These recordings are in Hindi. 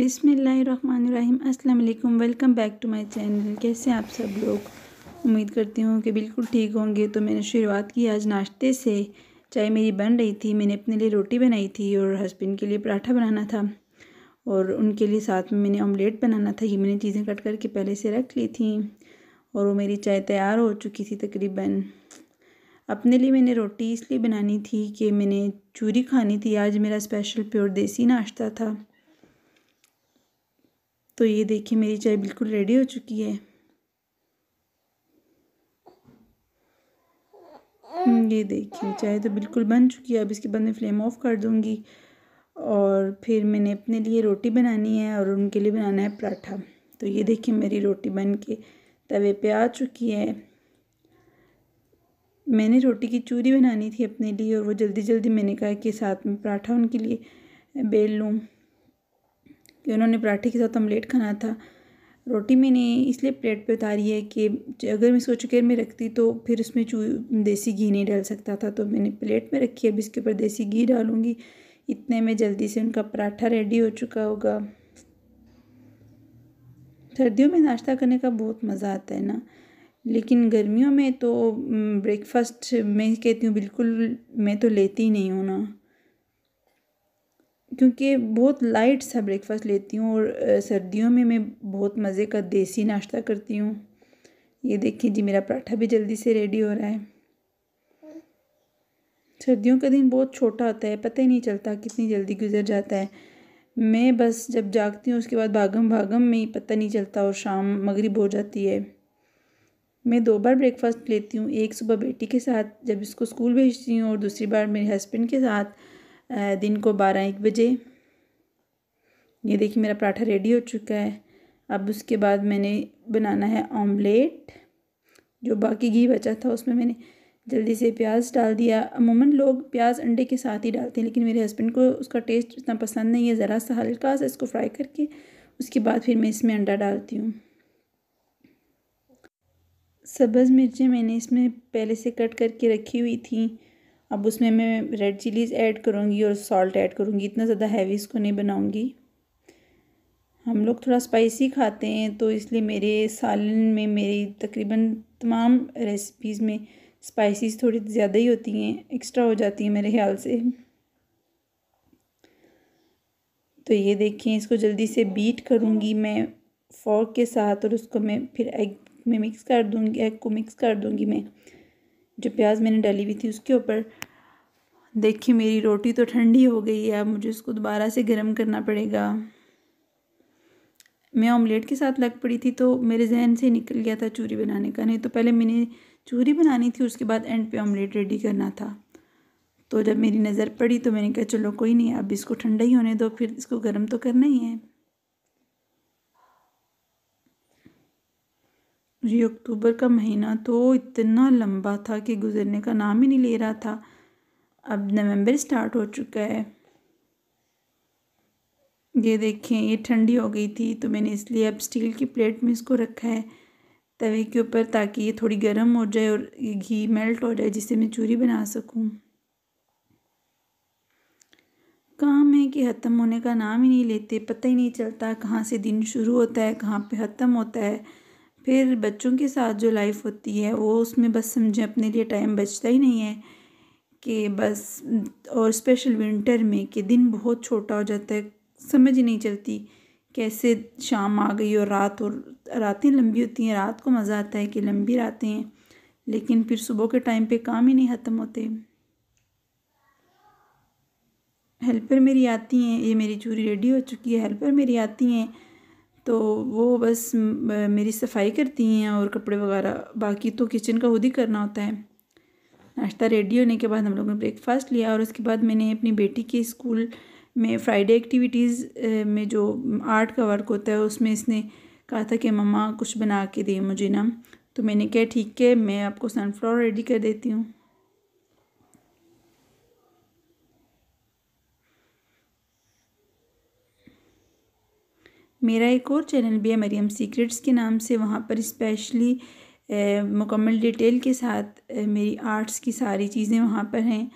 बिसमीम् अल्लाम welcome back to my channel कैसे आप सब लोग उम्मीद करती हूँ कि बिल्कुल ठीक होंगे तो मैंने शुरुआत की आज नाश्ते से चाय मेरी बन रही थी मैंने अपने लिए रोटी बनाई थी और हस्बैंड के लिए पराठा बनाना था और उनके लिए साथ में मैंने ऑमलेट बनाना था ये मैंने चीज़ें कट करके पहले से रख ली थी और वो मेरी चाय तैयार हो चुकी थी तकरीबन अपने लिए मैंने रोटी इसलिए बनानी थी कि मैंने चूरी खानी थी आज मेरा स्पेशल प्योर देसी नाश्ता था तो ये देखिए मेरी चाय बिल्कुल रेडी हो चुकी है हम्म, ये देखिए चाय तो बिल्कुल बन चुकी है अब इसके बाद मैं फ्लेम ऑफ कर दूँगी और फिर मैंने अपने लिए रोटी बनानी है और उनके लिए बनाना है पराठा तो ये देखिए मेरी रोटी बन के तवे पे आ चुकी है मैंने रोटी की चूरी बनानी थी अपने लिए और वो जल्दी जल्दी मैंने कहा कि साथ में पराठा उनके लिए बेल लूँ कि उन्होंने पराठे के साथ ऑमलेट खाना था रोटी मैंने इसलिए प्लेट पे उतारी है कि अगर मैं इसको चुकेर में रखती तो फिर उसमें चू देसी घी नहीं डाल सकता था तो मैंने प्लेट में रखी है अब इसके ऊपर देसी घी डालूँगी इतने में जल्दी से उनका पराठा रेडी हो चुका होगा सर्दियों में नाश्ता करने का बहुत मज़ा आता है ना लेकिन गर्मियों में तो ब्रेकफास्ट मैं कहती हूँ बिल्कुल मैं तो लेती ही नहीं हूँ ना क्योंकि बहुत लाइट सा ब्रेकफास्ट लेती हूँ और सर्दियों में मैं बहुत मज़े का देसी नाश्ता करती हूँ ये देखिए जी मेरा पराठा भी जल्दी से रेडी हो रहा है सर्दियों का दिन बहुत छोटा होता है पता ही नहीं चलता कितनी जल्दी गुजर जाता है मैं बस जब जागती हूँ उसके बाद भागम भागम में ही पता नहीं चलता और शाम मगरब हो जाती है मैं दो बार ब्रेकफास्ट लेती हूँ एक सुबह बेटी के साथ जब इसको स्कूल भेजती हूँ और दूसरी बार मेरे हस्बैंड के साथ दिन को बारह एक बजे ये देखिए मेरा पराठा रेडी हो चुका है अब उसके बाद मैंने बनाना है ऑमलेट जो बाकी घी बचा था उसमें मैंने जल्दी से प्याज डाल दिया अमूमन लोग प्याज अंडे के साथ ही डालते हैं लेकिन मेरे हस्बैंड को उसका टेस्ट इतना पसंद नहीं है ज़रा सा हल्का सा इसको फ्राई करके उसके बाद फिर मैं इसमें अंडा डालती हूँ सब्ज़ मिर्चें मैंने इसमें पहले से कट करके रखी हुई थी अब उसमें मैं रेड चिलीज़ ऐड करूँगी और सॉल्ट ऐड करूँगी इतना ज़्यादा हैवी इसको नहीं बनाऊँगी हम लोग थोड़ा स्पाइसी खाते हैं तो इसलिए मेरे सालन में मेरी तकरीबन तमाम रेसिपीज़ में स्पाइसीज थोड़ी ज़्यादा ही होती हैं एक्स्ट्रा हो जाती हैं मेरे ख्याल से तो ये देखें इसको जल्दी से बीट करूँगी मैं फॉर्क के साथ और उसको मैं फिर एग में मिक्स कर दूँगी एग को मिक्स कर दूँगी मैं जो प्याज मैंने डाली हुई थी उसके ऊपर देखिए मेरी रोटी तो ठंडी हो गई है अब मुझे उसको दोबारा से गर्म करना पड़ेगा मैं ऑमलेट के साथ लग पड़ी थी तो मेरे जहन से निकल गया था चूरी बनाने का नहीं तो पहले मैंने चूरी बनानी थी उसके बाद एंड पे ऑमलेट रेडी करना था तो जब मेरी नज़र पड़ी तो मैंने कहा चलो कोई नहीं अब इसको ठंडा ही होने दो फिर इसको गर्म तो करना ही है ये अक्टूबर का महीना तो इतना लंबा था कि गुज़रने का नाम ही नहीं ले रहा था अब नवंबर स्टार्ट हो चुका है ये देखें ये ठंडी हो गई थी तो मैंने इसलिए अब स्टील की प्लेट में इसको रखा है तवे के ऊपर ताकि ये थोड़ी गर्म हो जाए और ये घी मेल्ट हो जाए जिससे मैं चूरी बना सकूं काम है कि ख़त्म होने का नाम ही नहीं लेते पता ही नहीं चलता कहाँ से दिन शुरू होता है कहाँ पे ख़त्म होता है फिर बच्चों के साथ जो लाइफ होती है वो उसमें बस समझें अपने लिए टाइम बचता ही नहीं है कि बस और स्पेशल विंटर में कि दिन बहुत छोटा हो जाता है समझ ही नहीं चलती कैसे शाम आ गई और रात और रातें लंबी होती हैं रात को मज़ा आता है कि लंबी रातें हैं लेकिन फिर सुबह के टाइम पे काम ही नहीं ख़त्म होते हेल्पर मेरी आती हैं ये मेरी चूरी रेडी हो चुकी है हेल्पर मेरी आती हैं तो वो बस मेरी सफाई करती हैं और कपड़े वगैरह बाकी तो किचन का खुद ही करना होता है नाश्ता रेडी होने के बाद हम लोगों ने ब्रेकफास्ट लिया और उसके बाद मैंने अपनी बेटी के स्कूल में फ्राइडे एक्टिविटीज़ में जो आर्ट का वर्क होता है उसमें इसने कहा था कि मम्मा कुछ बना के दें मुझे ना तो मैंने कहा ठीक है मैं आपको सनफ्लावर रेडी कर देती हूँ मेरा एक और चैनल भी है मरियम सीक्रेट्स के नाम से वहाँ पर स्पेशली मुकम्मल डिटेल के साथ मेरी आर्ट्स की सारी चीज़ें वहाँ पर हैं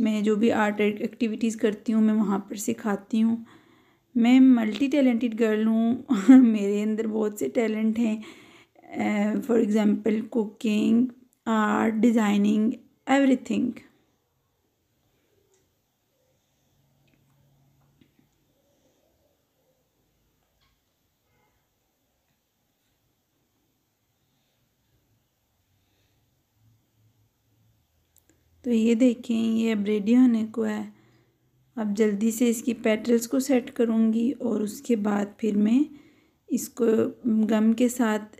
मैं जो भी आर्ट एक्टिविटीज़ करती हूँ मैं वहाँ पर सिखाती हूँ मैं मल्टी टैलेंटेड गर्ल हूँ मेरे अंदर बहुत से टैलेंट हैं for example cooking art designing everything तो ये देखें ये अब रेडी होने को है अब जल्दी से इसकी पेटल्स को सेट करूँगी और उसके बाद फिर मैं इसको गम के साथ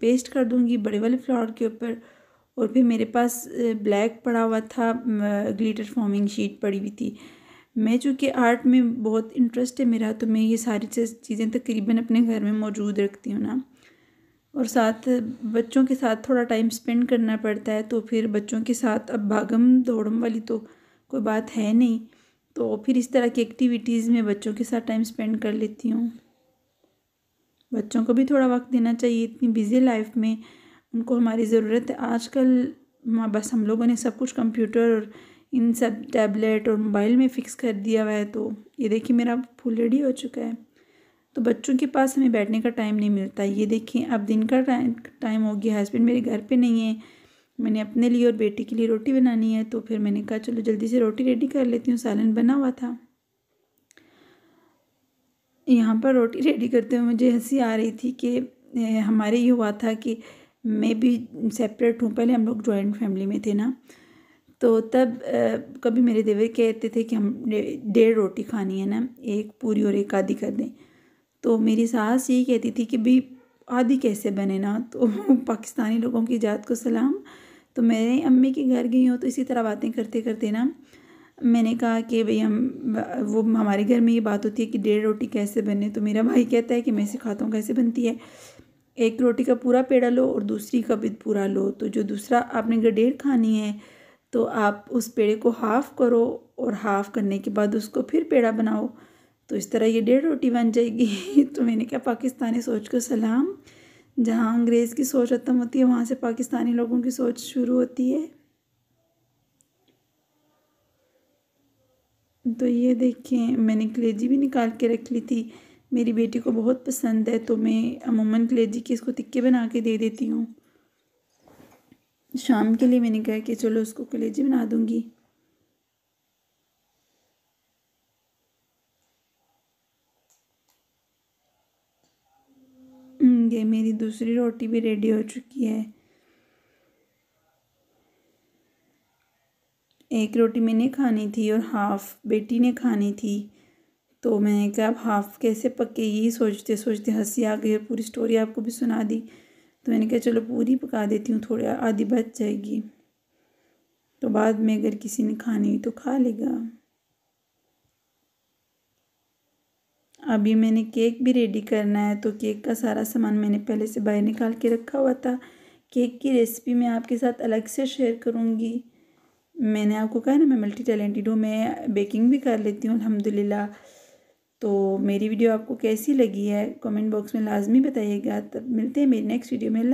पेस्ट कर दूँगी बड़े वाले फ्लावर के ऊपर और फिर मेरे पास ब्लैक पड़ा हुआ था ग्लिटर फॉर्मिंग शीट पड़ी हुई थी मैं चूँकि आर्ट में बहुत इंटरेस्ट है मेरा तो मैं ये सारी चीज़ें तकरीबन अपने घर में मौजूद रखती हूँ ना और साथ बच्चों के साथ थोड़ा टाइम स्पेंड करना पड़ता है तो फिर बच्चों के साथ अब भागम दौड़म वाली तो कोई बात है नहीं तो फिर इस तरह की एक्टिविटीज़ में बच्चों के साथ टाइम स्पेंड कर लेती हूँ बच्चों को भी थोड़ा वक्त देना चाहिए इतनी बिज़ी लाइफ में उनको हमारी ज़रूरत है आजकल बस हम लोगों ने सब कुछ कंप्यूटर और इन सब टैबलेट और मोबाइल में फ़िक्स कर दिया हुआ है तो ये देखिए मेरा फुल रेडी हो चुका है तो बच्चों के पास हमें बैठने का टाइम नहीं मिलता ये देखें अब दिन का टाइम टाइम हो गया हस्बैंड मेरे घर पे नहीं है मैंने अपने लिए और बेटी के लिए रोटी बनानी है तो फिर मैंने कहा चलो जल्दी से रोटी रेडी कर लेती हूँ सालन बना हुआ था यहाँ पर रोटी रेडी करते हुए मुझे हंसी आ रही थी कि हमारे ये हुआ था कि मैं भी सेपरेट हूँ पहले हम लोग जॉइंट फैमिली में थे ना तो तब आ, कभी मेरे देवर कहते थे कि हम डेढ़ रोटी खानी है ना एक पूरी और एक आधी कर दें तो मेरी सास यही कहती थी कि भाई आदि कैसे बने ना तो पाकिस्तानी लोगों की जात को सलाम तो मेरे अम्मी के घर गई हूँ तो इसी तरह बातें करते करते ना मैंने कहा कि भाई हम वो हमारे घर में ये बात होती है कि डेढ़ रोटी कैसे बने तो मेरा भाई कहता है कि मैं सिखाता हूँ कैसे बनती है एक रोटी का पूरा पेड़ा लो और दूसरी का भी पूरा लो तो जो दूसरा आपने अगर डेढ़ खानी है तो आप उस पेड़े को हाफ़ करो और हाफ़ करने के बाद उसको फिर पेड़ा बनाओ तो इस तरह ये डेढ़ रोटी बन जाएगी तो मैंने कहा पाकिस्तानी सोच को सलाम जहाँ अंग्रेज़ की सोच ख़त्म होती है वहाँ से पाकिस्तानी लोगों की सोच शुरू होती है तो ये देखें मैंने कलेजी भी निकाल के रख ली थी मेरी बेटी को बहुत पसंद है तो मैं अमूमन कलेजी के इसको तिक्के बना के दे देती हूँ शाम के लिए मैंने कहा कि चलो उसको कलेजी बना दूँगी गए मेरी दूसरी रोटी भी रेडी हो चुकी है एक रोटी मैंने खानी थी और हाफ़ बेटी ने खानी थी तो मैंने कहा अब हाफ़ कैसे पके यही सोचते सोचते हंसी आ गई और पूरी स्टोरी आपको भी सुना दी तो मैंने कहा चलो पूरी पका देती हूँ थोड़ी आधी बच जाएगी तो बाद में अगर किसी ने खानी हुई तो खा लेगा अभी मैंने केक भी रेडी करना है तो केक का सारा सामान मैंने पहले से बाहर निकाल के रखा हुआ था केक की रेसिपी मैं आपके साथ अलग से शेयर करूँगी मैंने आपको कहा ना मैं मल्टी टैलेंटेड हूँ मैं बेकिंग भी कर लेती हूँ अलहमदिल्ला तो मेरी वीडियो आपको कैसी लगी है कमेंट बॉक्स में लाजमी बताइएगा तब मिलते हैं मेरी नेक्स्ट वीडियो में